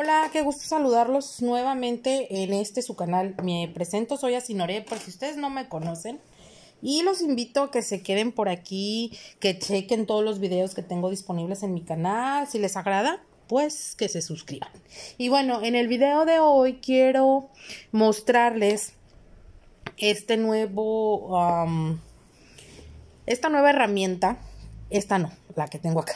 Hola, qué gusto saludarlos nuevamente en este su canal. Me presento, soy Asinoré, por si ustedes no me conocen. Y los invito a que se queden por aquí, que chequen todos los videos que tengo disponibles en mi canal. Si les agrada, pues que se suscriban. Y bueno, en el video de hoy quiero mostrarles este nuevo, esta nueva herramienta, esta no, la que tengo acá,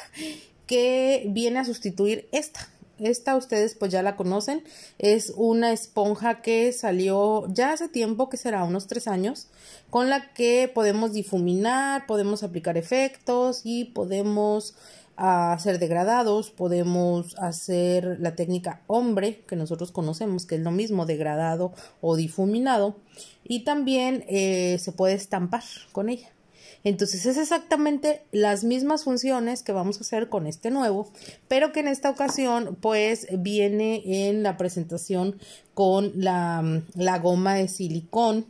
que viene a sustituir esta. Esta ustedes pues ya la conocen, es una esponja que salió ya hace tiempo, que será unos tres años, con la que podemos difuminar, podemos aplicar efectos y podemos ah, hacer degradados, podemos hacer la técnica hombre, que nosotros conocemos, que es lo mismo, degradado o difuminado, y también eh, se puede estampar con ella. Entonces es exactamente las mismas funciones que vamos a hacer con este nuevo, pero que en esta ocasión pues viene en la presentación con la, goma de silicón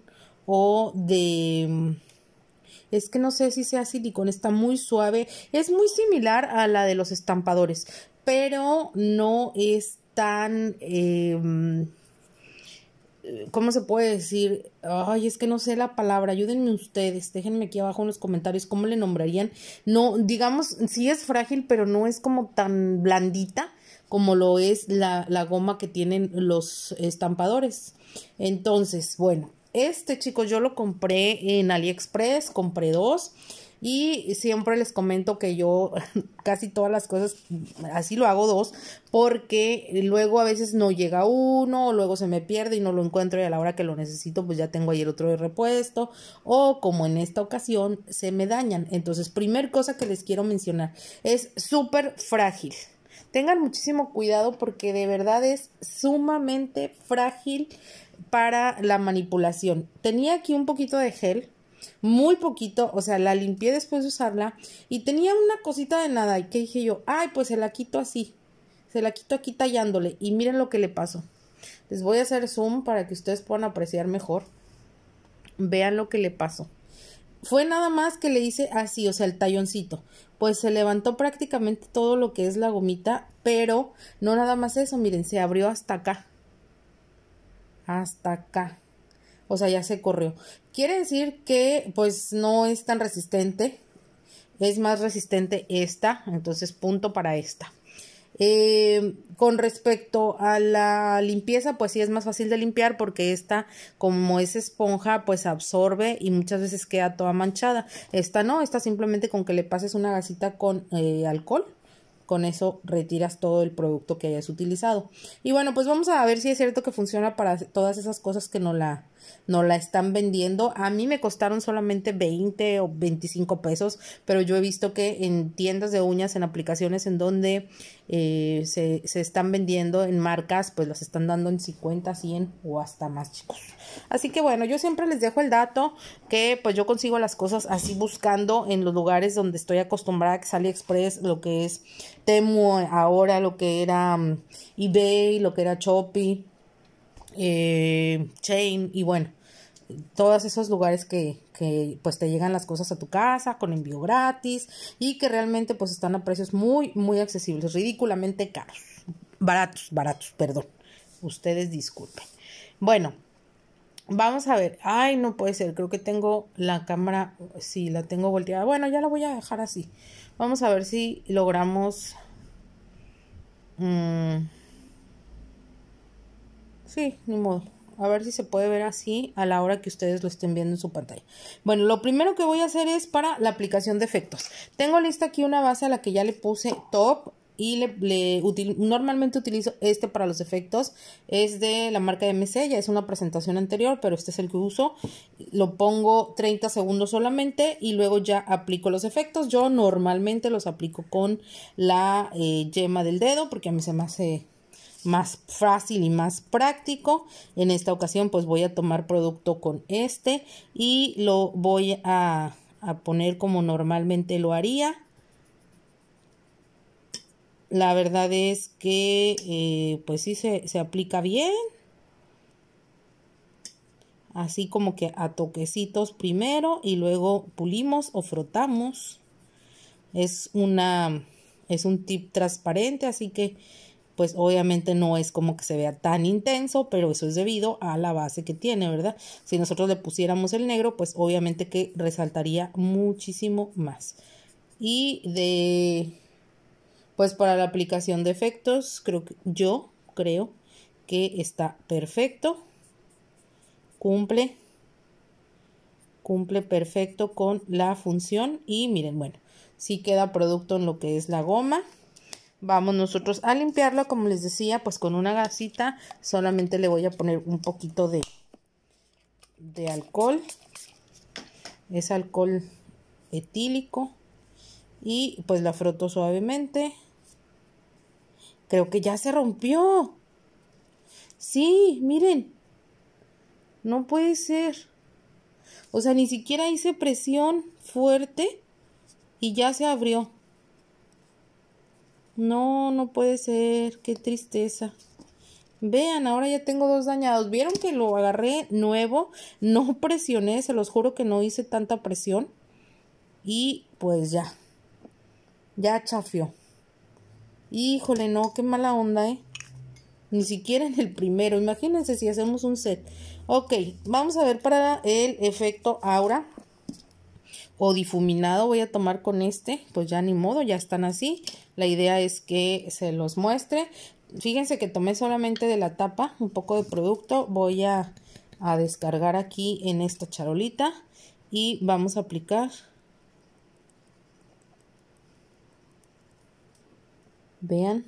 o de es que no sé si sea silicón, está muy suave, es muy similar a la de los estampadores, pero no es tan eh, ¿cómo se puede decir? Ay, es que no sé la palabra, ayúdenme ustedes, déjenme aquí abajo en los comentarios cómo le nombrarían. No, digamos, sí es frágil, pero no es como tan blandita como lo es la, goma que tienen los estampadores. Entonces, bueno, este chicos yo lo compré en AliExpress, compré dos. Y siempre les comento que yo casi todas las cosas así lo hago dos, porque luego a veces no llega uno, o luego se me pierde y no lo encuentro y a la hora que lo necesito pues ya tengo ahí el otro de repuesto, o como en esta ocasión se me dañan. Entonces, primer cosa que les quiero mencionar, es súper frágil. Tengan muchísimo cuidado porque de verdad es sumamente frágil para la manipulación. Tenía aquí un poquito de gel muy poquito, o sea, la limpié después de usarla y tenía una cosita de nada y que dije yo, ay, pues se la quito así, se la quito aquí tallándole y miren lo que le pasó. Les voy a hacer zoom para que ustedes puedan apreciar mejor. Vean lo que le pasó. Fue nada más que le hice así, o sea, el talloncito. Pues se levantó prácticamente todo lo que es la gomita, pero no nada más eso, miren, se abrió hasta acá. Hasta acá o sea, ya se corrió. Quiere decir que pues no es tan resistente, es más resistente esta, entonces punto para esta. Eh, con respecto a la limpieza, pues sí es más fácil de limpiar porque esta, como es esponja, pues absorbe y muchas veces queda toda manchada. Esta no, esta simplemente con que le pases una gasita con eh, alcohol con eso retiras todo el producto que hayas utilizado. Y bueno, pues vamos a ver si es cierto que funciona para todas esas cosas que no la, no la están vendiendo. A mí me costaron solamente 20 o 25 pesos, pero yo he visto que en tiendas de uñas, en aplicaciones en donde eh, se, están vendiendo en marcas, pues las están dando en 50, 100 o hasta más chicos. Así que bueno, yo siempre les dejo el dato que pues yo consigo las cosas así buscando en los lugares donde estoy acostumbrada, que es Express, lo que es Temu ahora, lo que era mm, eBay, lo que era Shopee, Chain eh, y bueno todos esos lugares que, pues te llegan las cosas a tu casa con envío gratis y que realmente pues están a precios muy, muy accesibles, ridículamente caros, baratos, baratos, perdón, ustedes disculpen. Bueno, Vamos a ver. Ay, no puede ser. Creo que tengo la cámara. Sí, la tengo volteada. Bueno, ya la voy a dejar así. Vamos a ver si logramos. Mm, sí, ni modo a ver si se puede ver así a la hora que ustedes lo estén viendo en su pantalla. Bueno, lo primero que voy a hacer es para la aplicación de efectos. Tengo lista aquí una base a la que ya le puse top y normalmente utilizo este para los efectos. Es de la marca MC, ya es una presentación anterior, pero este es el que uso. Lo pongo 30 segundos solamente y luego ya aplico los efectos. Yo normalmente los aplico con la eh, yema del dedo porque a mí se me hace más fácil y más práctico. En esta ocasión pues voy a tomar producto con este y lo voy a, poner como normalmente lo haría. La verdad es que eh, pues si se, se aplica bien. Así como que a toquecitos primero y luego pulimos o frotamos. Es una es un tip transparente, así que pues obviamente no es como que se vea tan intenso, pero eso es debido a la base que tiene, ¿verdad? Si nosotros le pusiéramos el negro, pues obviamente que resaltaría muchísimo más. Y de, pues para la aplicación de efectos, creo que yo creo que está perfecto, cumple, cumple perfecto con la función y miren, bueno, si sí queda producto en lo que es la goma vamos nosotros a limpiarlo como les decía pues con una gasita solamente le voy a poner un poquito de de alcohol es alcohol etílico y pues la froto suavemente creo que ya se rompió sí miren no puede ser o sea ni siquiera hice presión fuerte y ya se abrió no, no puede ser, qué tristeza. Vean, ahora ya tengo dos dañados. ¿Vieron que lo agarré nuevo? No presioné, se los juro que no hice tanta presión. Y pues ya. Ya chafió. Híjole, no, qué mala onda, ¿eh? Ni siquiera en el primero. Imagínense si hacemos un set. Ok, vamos a ver para el efecto aura o difuminado. Voy a tomar con este. Pues ya ni modo, ya están así. La idea es que se los muestre. Fíjense que tomé solamente de la tapa un poco de producto. Voy a, a descargar aquí en esta charolita y vamos a aplicar vean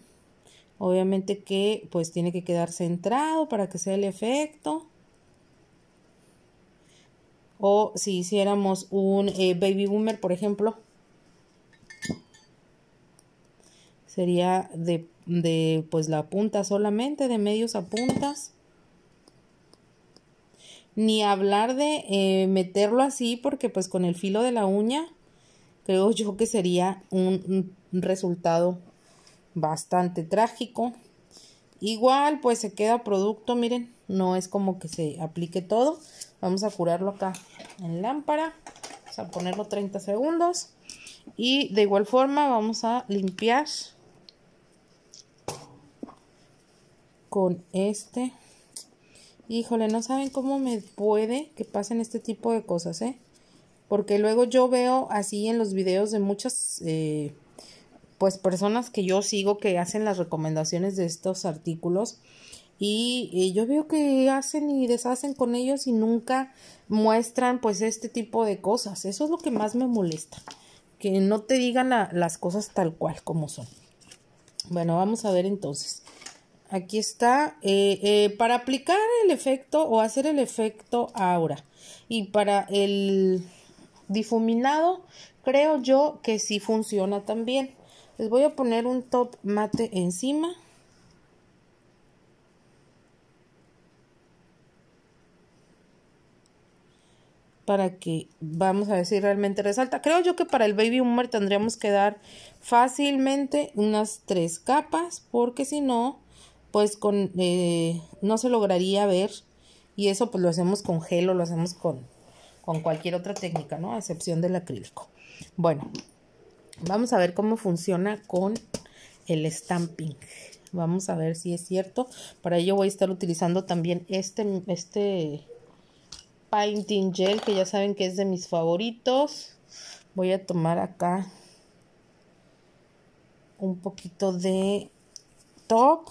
obviamente que pues tiene que quedar centrado para que sea el efecto o si hiciéramos un eh, baby boomer por ejemplo sería de, pues la punta solamente, de medios a puntas. Ni hablar de eh, meterlo así porque pues con el filo de la uña creo yo que sería un, un resultado bastante trágico. Igual pues se queda producto, miren, no es como que se aplique todo. Vamos a curarlo acá en lámpara. Vamos a ponerlo 30 segundos. Y de igual forma vamos a limpiar con este. Híjole, no saben cómo me puede que pasen este tipo de cosas, ¿eh? Porque luego yo veo así en los videos de muchas, eh, pues, personas que yo sigo que hacen las recomendaciones de estos artículos. Y, yo veo que hacen y deshacen con ellos y nunca muestran pues este tipo de cosas. Eso es lo que más me molesta, que no te digan las cosas tal cual como son. Bueno, vamos a ver entonces aquí está, eh, eh, para aplicar el efecto o hacer el efecto ahora Y para el difuminado, creo yo que sí funciona también. Les voy a poner un top mate encima. Para que vamos a ver si realmente resalta. Creo yo que para el baby humor tendríamos que dar fácilmente unas tres capas. Porque si no, pues con eh, no se lograría ver y eso pues lo hacemos con gel o lo hacemos con, con cualquier otra técnica, ¿no? A excepción del acrílico. Bueno, vamos a ver cómo funciona con el stamping. Vamos a ver si es cierto. Para ello voy a estar utilizando también este, este painting gel que ya saben que es de mis favoritos. Voy a tomar acá un poquito de top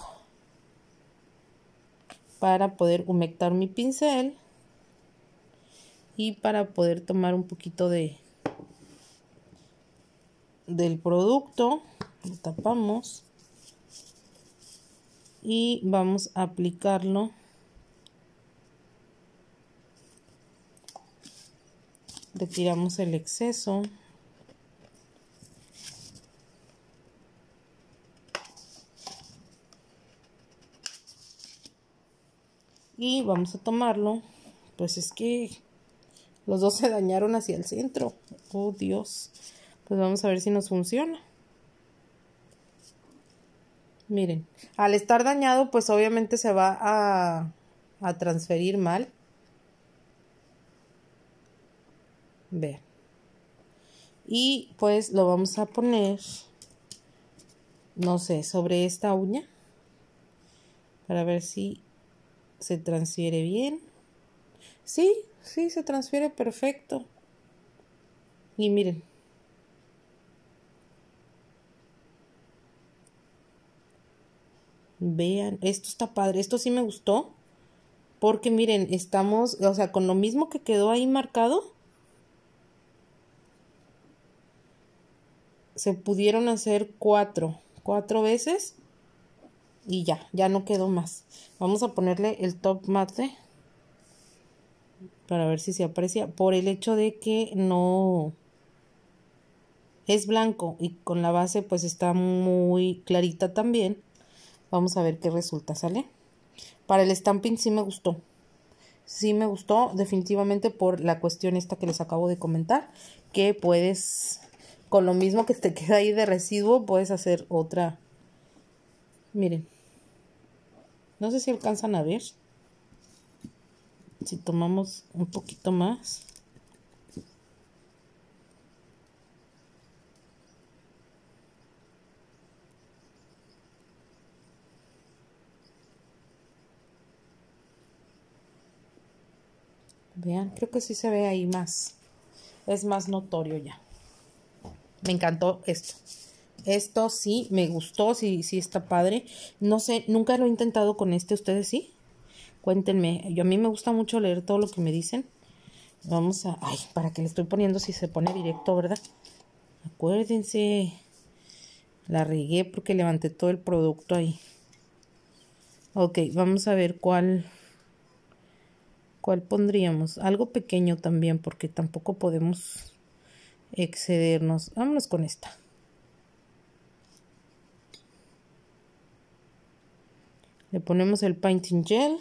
para poder humectar mi pincel y para poder tomar un poquito de del producto lo tapamos y vamos a aplicarlo retiramos el exceso y vamos a tomarlo. Pues es que los dos se dañaron hacia el centro. Oh Dios. Pues vamos a ver si nos funciona. Miren, al estar dañado, pues obviamente se va a, transferir mal. Vean. Y pues lo vamos a poner, no sé, sobre esta uña. Para ver si ¿Se transfiere bien? Sí, sí, se transfiere perfecto. Y miren. Vean, esto está padre, esto sí me gustó. Porque miren, estamos, o sea, con lo mismo que quedó ahí marcado, se pudieron hacer cuatro, cuatro veces y ya, ya no quedó más. Vamos a ponerle el top mate para ver si se aprecia por el hecho de que no es blanco y con la base pues está muy clarita también. Vamos a ver qué resulta, ¿sale? Para el stamping sí me gustó. Sí me gustó definitivamente por la cuestión esta que les acabo de comentar, que puedes con lo mismo que te queda ahí de residuo puedes hacer otra. Miren. No sé si alcanzan a ver. Si tomamos un poquito más. Vean, creo que sí se ve ahí más. Es más notorio ya. Me encantó esto esto sí me gustó, sí, está padre. No sé, nunca lo he intentado con este, ¿ustedes sí? Cuéntenme, yo a mí me gusta mucho leer todo lo que me dicen. Vamos a, ay, para que le estoy poniendo si se pone directo, ¿verdad? Acuérdense, la regué porque levanté todo el producto ahí. Ok, vamos a ver cuál, cuál pondríamos. Algo pequeño también porque tampoco podemos excedernos. Vámonos con esta. Le ponemos el painting gel.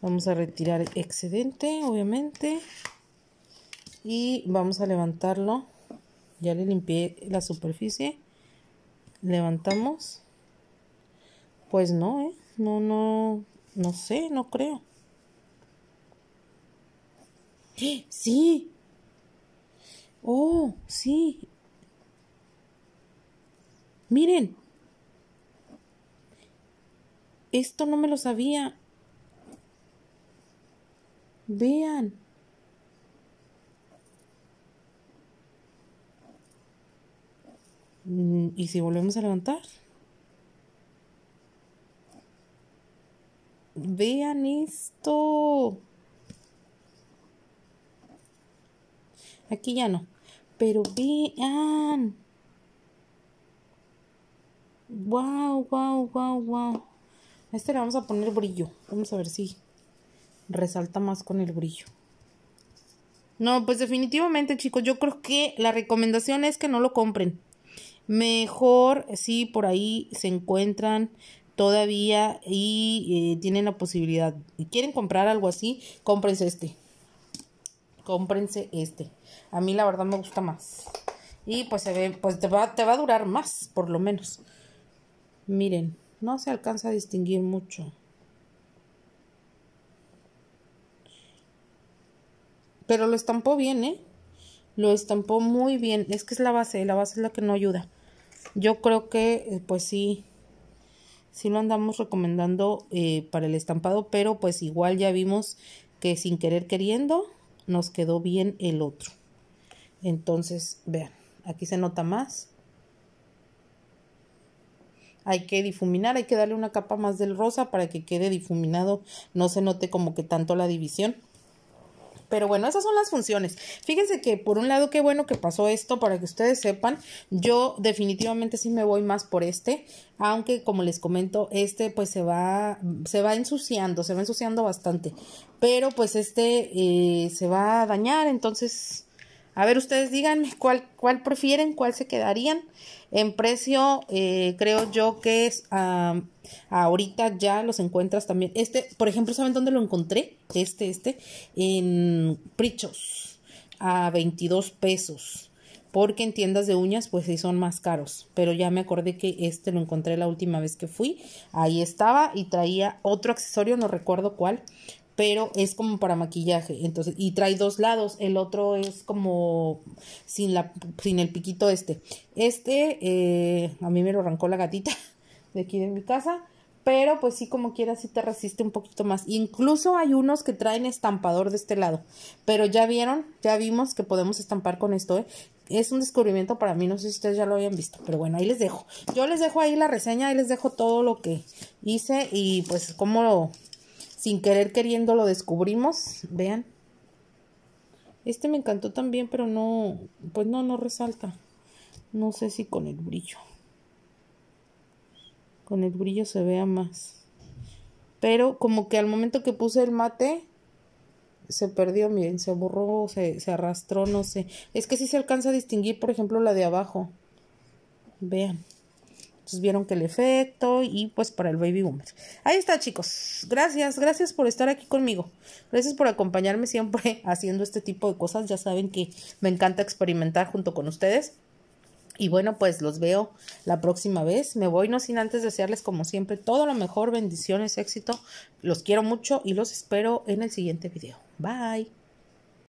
Vamos a retirar el excedente, obviamente. Y vamos a levantarlo. Ya le limpié la superficie. Levantamos. Pues no, ¿eh? No, no, no sé, no creo. Sí. Oh, sí. Miren. Esto no me lo sabía. Vean. Mm, ¿Y si volvemos a levantar? Vean esto. Aquí ya no. Pero vean. Wow, wow, wow, wow este le vamos a poner brillo. Vamos a ver si resalta más con el brillo. No, pues definitivamente, chicos, yo creo que la recomendación es que no lo compren. Mejor si por ahí se encuentran todavía y eh, tienen la posibilidad y quieren comprar algo así, cómprense este. Cómprense este. A mí la verdad me gusta más. Y pues se ve, pues te va, te va a durar más, por lo menos. Miren no se alcanza a distinguir mucho. Pero lo estampó bien, ¿eh? Lo estampó muy bien. Es que es la base, la base es la que no ayuda. Yo creo que, eh, pues sí, sí lo andamos recomendando eh, para el estampado, pero pues igual ya vimos que sin querer queriendo nos quedó bien el otro. Entonces, vean, aquí se nota más hay que difuminar, hay que darle una capa más del rosa para que quede difuminado, no se note como que tanto la división. Pero bueno, esas son las funciones. Fíjense que por un lado, qué bueno que pasó esto para que ustedes sepan. Yo definitivamente sí me voy más por este, aunque como les comento, este pues se va, se va ensuciando, se va ensuciando bastante. Pero pues este eh, se va a dañar, entonces a ver, ustedes digan cuál, cuál prefieren, cuál se quedarían. En precio, eh, creo yo que es ahorita ya los encuentras también. Este, por ejemplo, ¿saben dónde lo encontré? Este, este, en Prichos, a 22 pesos. Porque en tiendas de uñas, pues sí son más caros. Pero ya me acordé que este lo encontré la última vez que fui. Ahí estaba y traía otro accesorio, no recuerdo cuál pero es como para maquillaje, entonces, y trae dos lados, el otro es como sin, la, sin el piquito este. Este, eh, a mí me lo arrancó la gatita de aquí de mi casa, pero pues sí, como quieras, sí te resiste un poquito más. Incluso hay unos que traen estampador de este lado, pero ya vieron, ya vimos que podemos estampar con esto, ¿eh? es un descubrimiento para mí, no sé si ustedes ya lo habían visto, pero bueno, ahí les dejo. Yo les dejo ahí la reseña, ahí les dejo todo lo que hice y pues cómo sin querer queriendo lo descubrimos, vean. Este me encantó también, pero no, pues no, no resalta. No sé si con el brillo. Con el brillo se vea más. Pero como que al momento que puse el mate, se perdió, miren, se borró, se, arrastró, no sé. Es que sí se alcanza a distinguir, por ejemplo, la de abajo. Vean. Entonces vieron que el efecto y pues para el baby boomer. Ahí está chicos. Gracias, gracias por estar aquí conmigo. Gracias por acompañarme siempre haciendo este tipo de cosas. Ya saben que me encanta experimentar junto con ustedes. Y bueno, pues los veo la próxima vez. Me voy no sin antes desearles como siempre todo lo mejor, bendiciones, éxito. Los quiero mucho y los espero en el siguiente video. Bye.